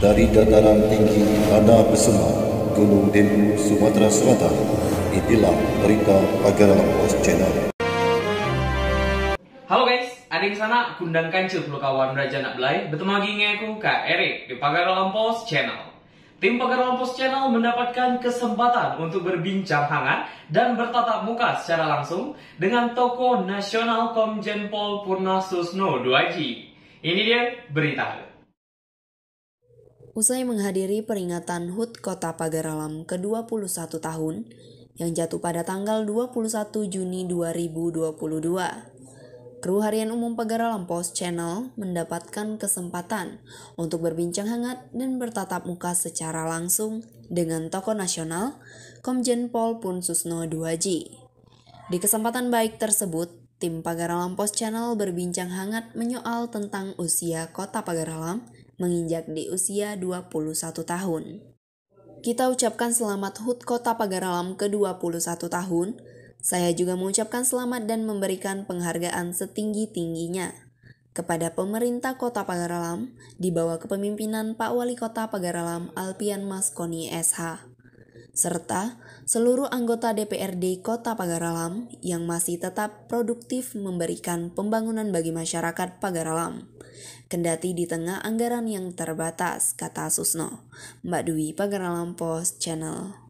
dari dataran tinggi Anda Besema, Gunung Dempu, Sumatera Selatan. Inilah berita Pagar Post Channel. Halo guys, ada di sana Gundang Kancil Pulau Kawan Raja belai bertemu lagi dengan aku Kak Erik di Pagar Post Channel. Tim Pagar Post Channel mendapatkan kesempatan untuk berbincang hangat dan bertatap muka secara langsung dengan Toko nasional Komjen Pol Purnasusno 2G. Ini dia berita. Usai menghadiri peringatan HUT Kota Pagaralam ke-21 tahun yang jatuh pada tanggal 21 Juni 2022. Kru harian umum Pagaralam Post Channel mendapatkan kesempatan untuk berbincang hangat dan bertatap muka secara langsung dengan tokoh nasional Komjen Pol Pun Susno 2G. Di kesempatan baik tersebut, tim Pagaralam Post Channel berbincang hangat menyoal tentang usia kota Pagaralam menginjak di usia 21 tahun. Kita ucapkan selamat HUT Kota Pagaralam ke-21 tahun. Saya juga mengucapkan selamat dan memberikan penghargaan setinggi-tingginya kepada pemerintah Kota Pagaralam di bawah kepemimpinan Pak Wali Kota Pagaralam Alpian Maskoni SH serta seluruh anggota DPRD Kota Pagaralam yang masih tetap produktif memberikan pembangunan bagi masyarakat Pagaralam. Kendati di tengah anggaran yang terbatas, kata Susno. Mbak Dwi, Pagar Lampos, Channel